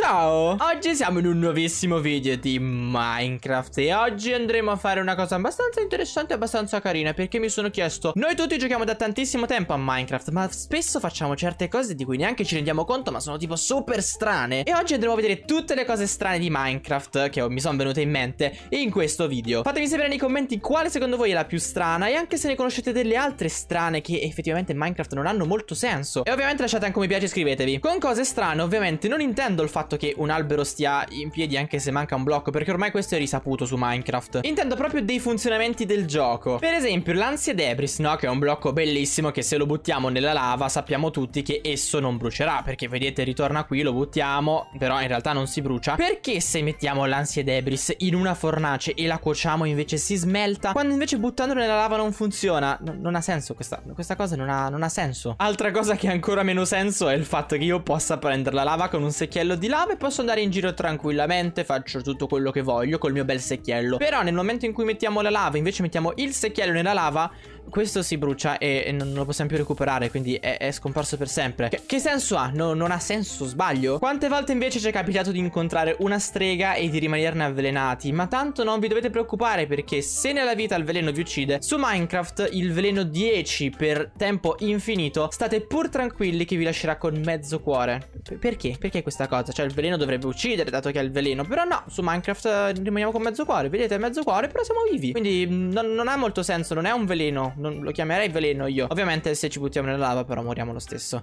Ciao! Oggi siamo in un nuovissimo video di Minecraft e oggi andremo a fare una cosa abbastanza interessante e abbastanza carina perché mi sono chiesto Noi tutti giochiamo da tantissimo tempo a Minecraft ma spesso facciamo certe cose di cui neanche ci rendiamo conto ma sono tipo super strane E oggi andremo a vedere tutte le cose strane di Minecraft che mi sono venute in mente in questo video Fatemi sapere nei commenti quale secondo voi è la più strana e anche se ne conoscete delle altre strane che effettivamente in Minecraft non hanno molto senso E ovviamente lasciate anche un mi piace e iscrivetevi Con cose strane ovviamente non intendo il fatto fatto che un albero stia in piedi anche se manca un blocco, perché ormai questo è risaputo su Minecraft. Intendo proprio dei funzionamenti del gioco. Per esempio l'ansia debris, no? Che è un blocco bellissimo che se lo buttiamo nella lava sappiamo tutti che esso non brucerà, perché vedete ritorna qui, lo buttiamo, però in realtà non si brucia. Perché se mettiamo l'ansia debris in una fornace e la cuociamo invece si smelta, quando invece buttandolo nella lava non funziona? N non ha senso questa, questa cosa, non ha, non ha senso. Altra cosa che ha ancora meno senso è il fatto che io possa prendere la lava con un secchiello di lava chiave posso andare in giro tranquillamente, faccio tutto quello che voglio col mio bel secchiello. Però nel momento in cui mettiamo la lava, invece mettiamo il secchiello nella lava, questo si brucia e, non lo possiamo più recuperare, quindi è, è scomparso per sempre. Che, che senso ha? No, non ha senso, sbaglio? Quante volte invece ci è capitato di incontrare una strega e di rimanerne avvelenati? Ma tanto non vi dovete preoccupare perché se nella vita il veleno vi uccide, su Minecraft il veleno 10 per tempo infinito, state pur tranquilli che vi lascerà con mezzo cuore. P perché? Perché questa cosa? Cioè il veleno dovrebbe uccidere dato che è il veleno, però no, su Minecraft eh, rimaniamo con mezzo cuore, vedete mezzo cuore però siamo vivi, quindi mm, non, non ha molto senso, non è un veleno non, lo chiamerei veleno io. Ovviamente se ci buttiamo nella lava però moriamo lo stesso.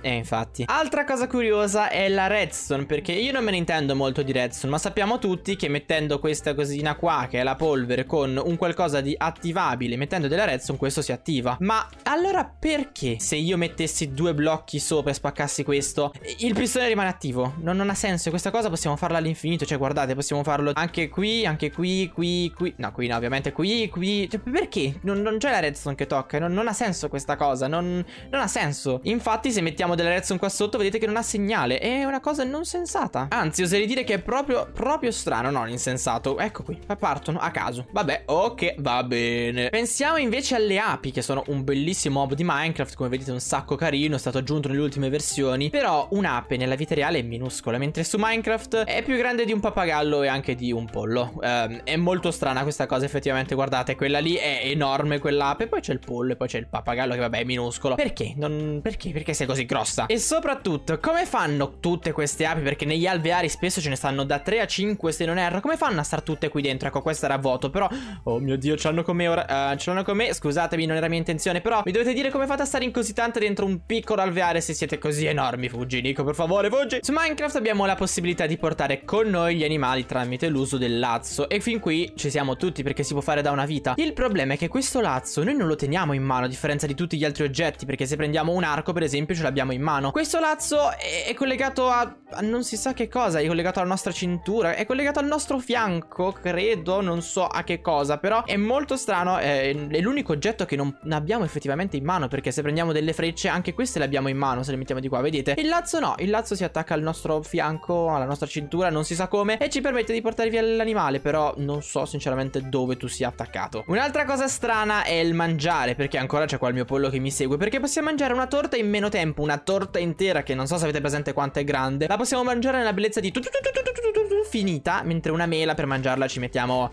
Eh, infatti. Altra cosa curiosa è la redstone, perché io non me ne intendo molto di redstone, ma sappiamo tutti che mettendo questa cosina qua, che è la polvere, con un qualcosa di attivabile, mettendo della redstone, questo si attiva. Ma allora perché se io mettessi due blocchi sopra e spaccassi questo, il pistone rimane attivo? Non, non ha senso, questa cosa possiamo farla all'infinito, cioè guardate, possiamo farlo anche qui, anche qui, qui, qui. No, qui no, ovviamente qui, qui. Cioè, perché? Non, non c'è la redstone che tocca, non, non, ha senso questa cosa, non, non ha senso. Infatti se metti mettiamo delle redstone qua sotto, vedete che non ha segnale. È una cosa non sensata. Anzi, oserei dire che è proprio, proprio strano, non insensato. Ecco qui, partono a caso. Vabbè, ok, va bene. Pensiamo invece alle api, che sono un bellissimo mob di Minecraft, come vedete un sacco carino, è stato aggiunto nelle ultime versioni. Però un'ape nella vita reale è minuscola, mentre su Minecraft è più grande di un papagallo e anche di un pollo. Um, è molto strana questa cosa, effettivamente, guardate, quella lì è enorme quell'ape, poi c'è il pollo e poi c'è il papagallo che vabbè è minuscolo. Perché? Non... Perché? Perché sei così grossa. E soprattutto, come fanno tutte queste api? Perché negli alveari spesso ce ne stanno da 3 a 5 se non erro. Come fanno a star tutte qui dentro? Ecco, questa era vuoto, però... Oh mio Dio, ce l'hanno con me ora... Uh, eh, ce l'hanno con me, scusatemi, non era mia intenzione, però... Mi dovete dire come fate a stare in così tante dentro un piccolo alveare se siete così enormi, fuggi, Nico, per favore, fuggi! Su Minecraft abbiamo la possibilità di portare con noi gli animali tramite l'uso del lazzo. E fin qui ci siamo tutti, perché si può fare da una vita. Il problema è che questo lazzo noi non lo teniamo in mano, a differenza di tutti gli altri oggetti, perché se prendiamo un arco, per esempio, ce l'abbiamo abbiamo in mano. Questo lazzo è, è collegato a, a, non si sa che cosa, è collegato alla nostra cintura, è collegato al nostro fianco, credo, non so a che cosa, però è molto strano, è, è l'unico oggetto che non abbiamo effettivamente in mano, perché se prendiamo delle frecce, anche queste le abbiamo in mano, se le mettiamo di qua, vedete? Il lazzo no, il lazzo si attacca al nostro fianco, alla nostra cintura, non si sa come, e ci permette di portare via l'animale, però non so sinceramente dove tu sia attaccato. Un'altra cosa strana è il mangiare, perché ancora c'è qua il mio pollo che mi segue, perché possiamo mangiare una torta in meno tempo, una torta intera che non so se avete presente quanto è grande, la possiamo mangiare nella bellezza di finita, mentre una mela per mangiarla ci mettiamo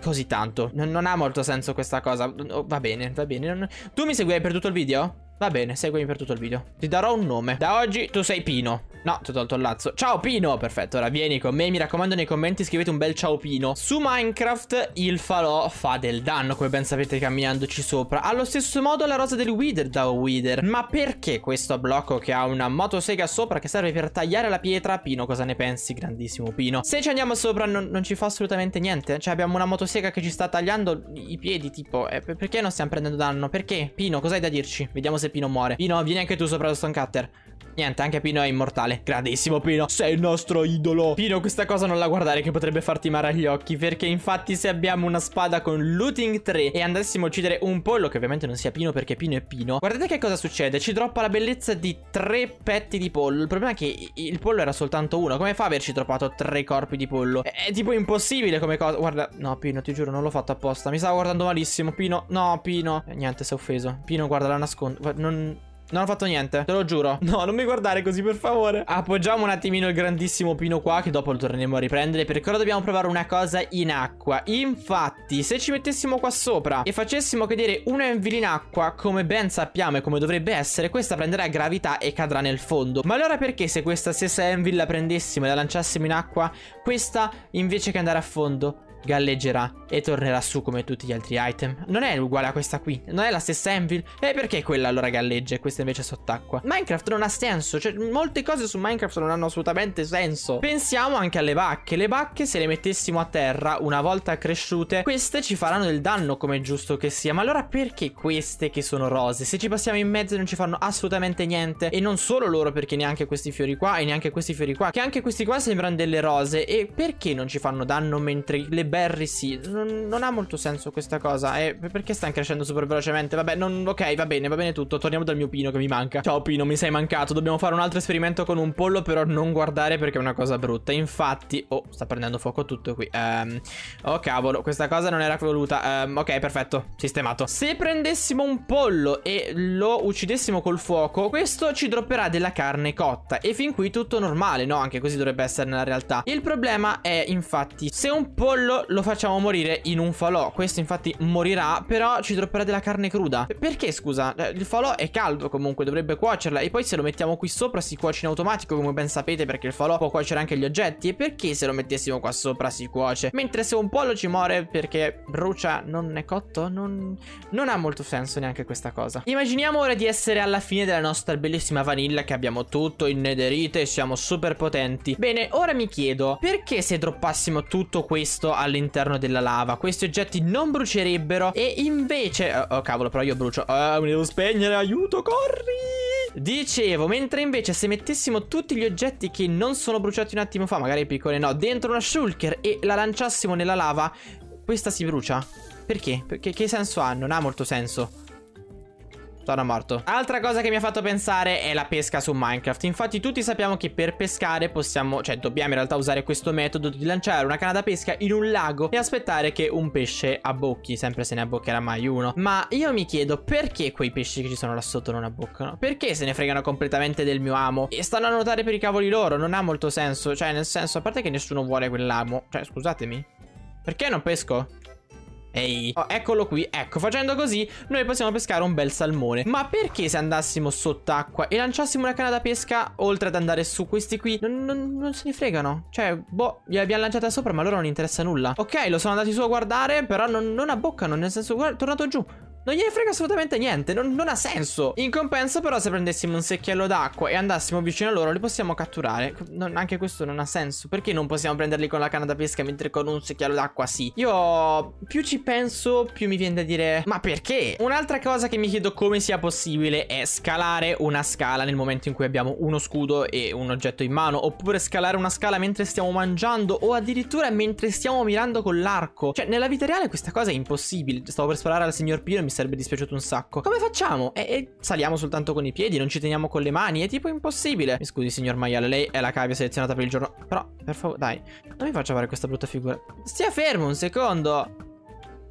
così tanto. Non, non ha molto senso questa cosa. va bene, va bene. Non... Tu mi segui, per tutto il video? Va bene, seguimi per tutto il video. Ti darò un nome. Da oggi tu sei Pino. No, ti ho tolto il lazzo. Ciao Pino! Perfetto, ora vieni con me. Mi raccomando nei commenti scrivete un bel ciao Pino. Su Minecraft il falò fa del danno, come ben sapete camminandoci sopra. Allo stesso modo la rosa del Wither da Wither. Ma perché questo blocco che ha una motosega sopra che serve per tagliare la pietra? Pino, cosa ne pensi? Grandissimo Pino. Se ci andiamo sopra non, non ci fa assolutamente niente. Cioè abbiamo una motosega che ci sta tagliando i piedi, tipo. Eh, perché non stiamo prendendo danno? Perché? Pino, cos'hai da dirci? Vediamo se Pino muore. Pino, vieni anche tu sopra lo stone cutter. Niente, anche Pino è immortale. Grandissimo Pino, sei il nostro idolo. Pino, questa cosa non la guardare che potrebbe farti male agli occhi, perché infatti se abbiamo una spada con looting 3 e andassimo a uccidere un pollo, che ovviamente non sia Pino perché Pino è Pino, guardate che cosa succede, ci droppa la bellezza di tre petti di pollo. Il problema è che il pollo era soltanto uno. Come fa a averci droppato tre corpi di pollo? È, è tipo impossibile come cosa. Guarda, no Pino, ti giuro, non l'ho fatto apposta. Mi stavo guardando malissimo, Pino. No, Pino. niente, si è offeso. Pino, guarda, la nascondo. Non... Non ho fatto niente, te lo giuro. No, non mi guardare così, per favore. Appoggiamo un attimino il grandissimo pino qua, che dopo lo torneremo a riprendere, perché ora dobbiamo provare una cosa in acqua. Infatti, se ci mettessimo qua sopra e facessimo cadere una anvil in acqua, come ben sappiamo e come dovrebbe essere, questa prenderà gravità e cadrà nel fondo. Ma allora perché se questa stessa anvil la prendessimo e la lanciassimo in acqua, questa invece che andare a fondo, galleggerà e tornerà su come tutti gli altri item. Non è uguale a questa qui, non è la stessa anvil. E perché quella allora galleggia e questa invece è sott'acqua? Minecraft non ha senso, cioè molte cose su Minecraft non hanno assolutamente senso. Pensiamo anche alle bacche, le bacche se le mettessimo a terra una volta cresciute, queste ci faranno del danno come è giusto che sia. Ma allora perché queste che sono rose? Se ci passiamo in mezzo non ci fanno assolutamente niente e non solo loro perché neanche questi fiori qua e neanche questi fiori qua, che anche questi qua sembrano delle rose e perché non ci fanno danno mentre le Barry sì. Non, non, ha molto senso questa cosa. E perché stanno crescendo super velocemente? Vabbè, non, ok, va bene, va bene tutto. Torniamo dal mio Pino che mi manca. Ciao Pino, mi sei mancato. Dobbiamo fare un altro esperimento con un pollo, però non guardare perché è una cosa brutta. Infatti... Oh, sta prendendo fuoco tutto qui. Um, oh, cavolo, questa cosa non era voluta. Um, ok, perfetto, sistemato. Se prendessimo un pollo e lo uccidessimo col fuoco, questo ci dropperà della carne cotta. E fin qui tutto normale, no? Anche così dovrebbe essere nella realtà. Il problema è, infatti, se un pollo lo facciamo morire in un falò Questo infatti morirà Però ci dropperà della carne cruda Perché scusa? Eh, il falò è caldo comunque Dovrebbe cuocerla E poi se lo mettiamo qui sopra si cuoce in automatico Come ben sapete perché il falò può cuocere anche gli oggetti E perché se lo mettessimo qua sopra si cuoce? Mentre se un pollo ci muore perché brucia non è cotto non... non ha molto senso neanche questa cosa Immaginiamo ora di essere alla fine della nostra bellissima vanilla Che abbiamo tutto in nederite e siamo super potenti Bene ora mi chiedo Perché se droppassimo tutto questo al all'interno della lava Questi oggetti non brucierebbero E invece Oh, oh cavolo però io brucio Ah mi devo spegnere aiuto corri Dicevo, mentre invece se mettessimo tutti gli oggetti che non sono bruciati un attimo fa, magari piccole no, dentro una shulker e la lanciassimo nella lava, questa si brucia. Perché? Perché che senso ha? Non ha molto senso. Sono morto. Altra cosa che mi ha fatto pensare è la pesca su Minecraft. Infatti tutti sappiamo che per pescare possiamo, cioè dobbiamo in realtà usare questo metodo di lanciare una canna da pesca in un lago e aspettare che un pesce abbocchi, sempre se ne abboccherà mai uno. Ma io mi chiedo perché quei pesci che ci sono là sotto non abboccano? Perché se ne fregano completamente del mio amo? E stanno a nuotare per i cavoli loro, non ha molto senso. Cioè nel senso, a parte che nessuno vuole quell'amo. Cioè scusatemi. Perché non pesco? Ehi, oh, eccolo qui. Ecco, facendo così noi possiamo pescare un bel salmone. Ma perché se andassimo sott'acqua e lanciassimo una canna da pesca, oltre ad andare su questi qui, non, non, non se ne fregano? Cioè, boh, li abbiamo lanciati sopra, ma loro non interessa nulla. Ok, lo sono andati su a guardare, però non, non abboccano, nel senso, guarda, è tornato giù. Non gliene frega assolutamente niente, non, non, ha senso. In compenso però se prendessimo un secchiello d'acqua e andassimo vicino a loro li possiamo catturare. Non, anche questo non ha senso. Perché non possiamo prenderli con la canna da pesca mentre con un secchiello d'acqua sì? Io più ci penso più mi viene da dire ma perché? Un'altra cosa che mi chiedo come sia possibile è scalare una scala nel momento in cui abbiamo uno scudo e un oggetto in mano. Oppure scalare una scala mentre stiamo mangiando o addirittura mentre stiamo mirando con l'arco. Cioè nella vita reale questa cosa è impossibile. Stavo per sparare al signor Pino mi sarebbe dispiaciuto un sacco. Come facciamo? E, e, saliamo soltanto con i piedi, non ci teniamo con le mani, è tipo impossibile. Mi scusi signor maiale, lei è la cavia selezionata per il giorno. Però, per favore, dai, non mi faccia fare questa brutta figura. Stia fermo un secondo.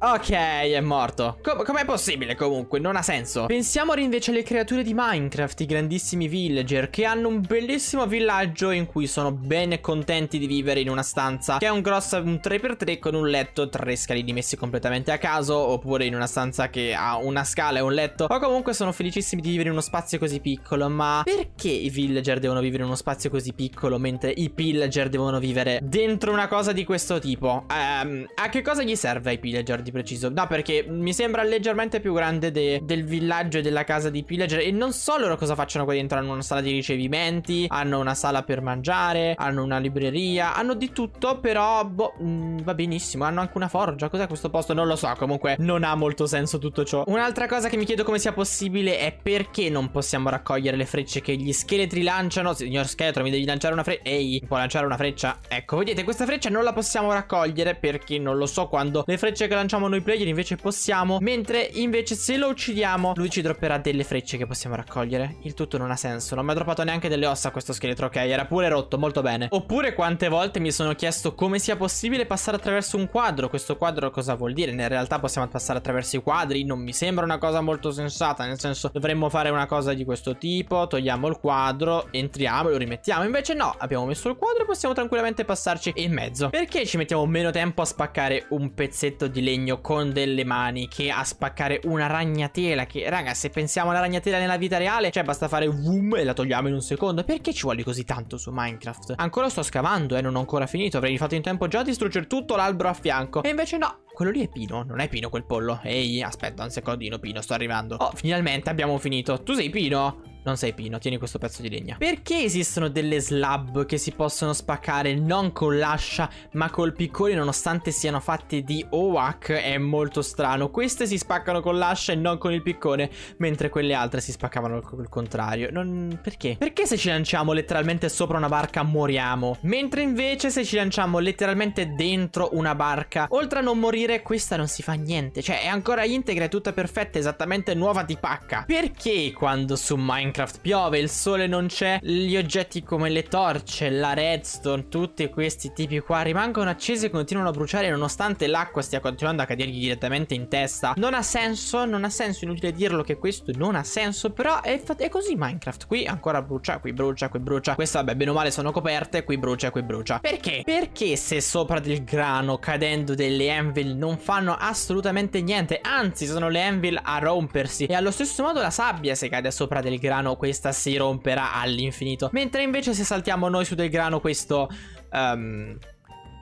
Ok, è morto. Com com'è possibile comunque? Non ha senso. Pensiamo invece alle creature di Minecraft, i grandissimi villager, che hanno un bellissimo villaggio in cui sono ben contenti di vivere in una stanza che è un grosso un 3x3 con un letto, tre scalini messi completamente a caso, oppure in una stanza che ha una scala e un letto, o comunque sono felicissimi di vivere in uno spazio così piccolo. Ma perché i villager devono vivere in uno spazio così piccolo mentre i pillager devono vivere dentro una cosa di questo tipo? Um, a che cosa gli serve ai pillager di di preciso. No, perché mi sembra leggermente più grande de del villaggio e della casa di Pillager. E non so loro cosa facciano qua dentro. Hanno una sala di ricevimenti, hanno una sala per mangiare, hanno una libreria, hanno di tutto, però boh, mh, mm, va benissimo. Hanno anche una forgia. Cos'è questo posto? Non lo so. Comunque non ha molto senso tutto ciò. Un'altra cosa che mi chiedo come sia possibile è perché non possiamo raccogliere le frecce che gli scheletri lanciano. Signor scheletro, mi devi lanciare una freccia. Ehi, può lanciare una freccia? Ecco, vedete, questa freccia non la possiamo raccogliere perché non lo so quando le frecce che lanciamo uccidiamo noi player invece possiamo Mentre invece se lo uccidiamo lui ci dropperà delle frecce che possiamo raccogliere Il tutto non ha senso Non mi ha droppato neanche delle ossa questo scheletro Ok era pure rotto molto bene Oppure quante volte mi sono chiesto come sia possibile passare attraverso un quadro Questo quadro cosa vuol dire? In realtà possiamo passare attraverso i quadri Non mi sembra una cosa molto sensata Nel senso dovremmo fare una cosa di questo tipo Togliamo il quadro Entriamo e lo rimettiamo Invece no abbiamo messo il quadro e possiamo tranquillamente passarci in mezzo Perché ci mettiamo meno tempo a spaccare un pezzetto di legno bagno con delle maniche a spaccare una ragnatela che raga se pensiamo alla ragnatela nella vita reale cioè basta fare boom e la togliamo in un secondo perché ci vuole così tanto su Minecraft? Ancora sto scavando e eh, non ho ancora finito avrei fatto in tempo già a distruggere tutto l'albero a fianco e invece no quello lì è Pino, non è Pino quel pollo Ehi, aspetta un secondino Pino, sto arrivando Oh, finalmente abbiamo finito Tu sei Pino? Non sei pino, tieni questo pezzo di legna. Perché esistono delle slab che si possono spaccare non con l'ascia ma col piccone nonostante siano fatte di OAC? È molto strano. Queste si spaccano con l'ascia e non con il piccone, mentre quelle altre si spaccavano col contrario. Non... Perché? Perché se ci lanciamo letteralmente sopra una barca moriamo? Mentre invece se ci lanciamo letteralmente dentro una barca, oltre a non morire questa non si fa niente. Cioè è ancora integra, è tutta perfetta, esattamente nuova di pacca. Perché quando su Minecraft Minecraft piove, il sole non c'è, gli oggetti come le torce, la redstone, tutti questi tipi qua rimangono accesi e continuano a bruciare nonostante l'acqua stia continuando a cadergli direttamente in testa. Non ha senso, non ha senso, inutile dirlo che questo non ha senso, però è, è così Minecraft. Qui ancora brucia, qui brucia, qui brucia. Questa vabbè, bene o male sono coperte, qui brucia, qui brucia. Perché? Perché se sopra del grano cadendo delle anvil non fanno assolutamente niente, anzi sono le anvil a rompersi e allo stesso modo la sabbia se cade sopra del grano grano questa si romperà all'infinito. Mentre invece se saltiamo noi su del grano questo... Um,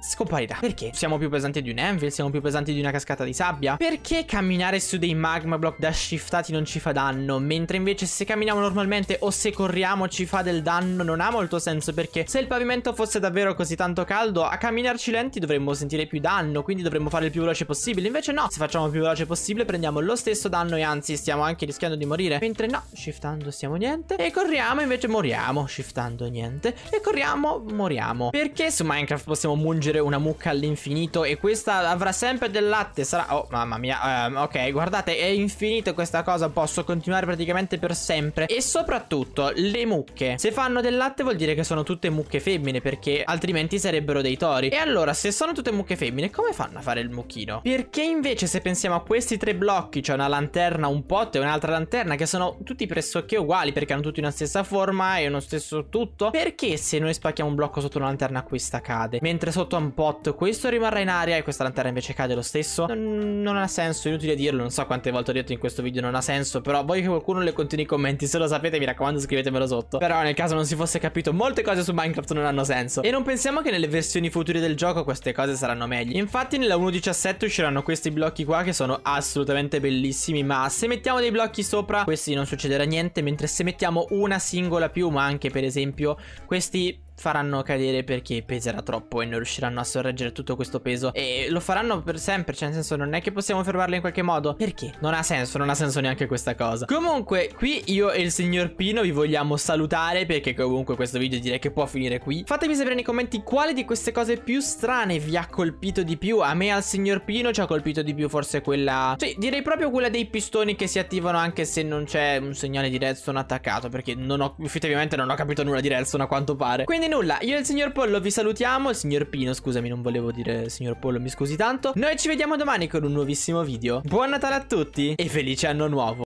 scomparirà. Perché? Siamo più pesanti di un anvil? Siamo più pesanti di una cascata di sabbia? Perché camminare su dei magma block da shiftati non ci fa danno? Mentre invece se camminiamo normalmente o se corriamo ci fa del danno non ha molto senso perché se il pavimento fosse davvero così tanto caldo a camminarci lenti dovremmo sentire più danno quindi dovremmo fare il più veloce possibile invece no se facciamo il più veloce possibile prendiamo lo stesso danno e anzi stiamo anche rischiando di morire mentre no shiftando siamo niente e corriamo invece moriamo shiftando niente e corriamo moriamo perché su Minecraft possiamo mungere mangere una mucca all'infinito e questa avrà sempre del latte, sarà... Oh, mamma mia, um, ok, guardate, è infinito questa cosa, posso continuare praticamente per sempre. E soprattutto, le mucche. Se fanno del latte vuol dire che sono tutte mucche femmine, perché altrimenti sarebbero dei tori. E allora, se sono tutte mucche femmine, come fanno a fare il mucchino? Perché invece se pensiamo a questi tre blocchi, cioè una lanterna, un pot e un'altra lanterna, che sono tutti pressoché uguali, perché hanno tutti una stessa forma e uno stesso tutto, perché se noi spacchiamo un blocco sotto una lanterna questa cade, mentre sotto un pot. Questo rimarrà in aria e questa lanterna invece cade lo stesso. Non, non ha senso, inutile dirlo. Non so quante volte ho detto in questo video non ha senso. Però voglio che qualcuno le continui i commenti. Se lo sapete, mi raccomando, scrivetemelo sotto. Però nel caso non si fosse capito, molte cose su Minecraft non hanno senso. E non pensiamo che nelle versioni future del gioco queste cose saranno meglio. Infatti nella 1.17 usciranno questi blocchi qua che sono assolutamente bellissimi. Ma se mettiamo dei blocchi sopra, questi non succederà niente. Mentre se mettiamo una singola piuma, anche per esempio, questi faranno cadere perché peserà troppo e non riusciranno a sorreggere tutto questo peso e lo faranno per sempre, cioè nel senso non è che possiamo fermarlo in qualche modo, perché? Non ha senso, non ha senso neanche questa cosa. Comunque qui io e il signor Pino vi vogliamo salutare perché comunque questo video direi che può finire qui. Fatemi sapere nei commenti quale di queste cose più strane vi ha colpito di più, a me al signor Pino ci ha colpito di più forse quella, sì direi proprio quella dei pistoni che si attivano anche se non c'è un segnale di redstone attaccato perché non ho, effettivamente non ho capito nulla di redstone a quanto pare. Quindi nulla, io e il signor Pollo vi salutiamo, il signor Pino, scusami, non volevo dire signor Pollo, mi scusi tanto. Noi ci vediamo domani con un nuovissimo video. Buon Natale a tutti e felice anno nuovo!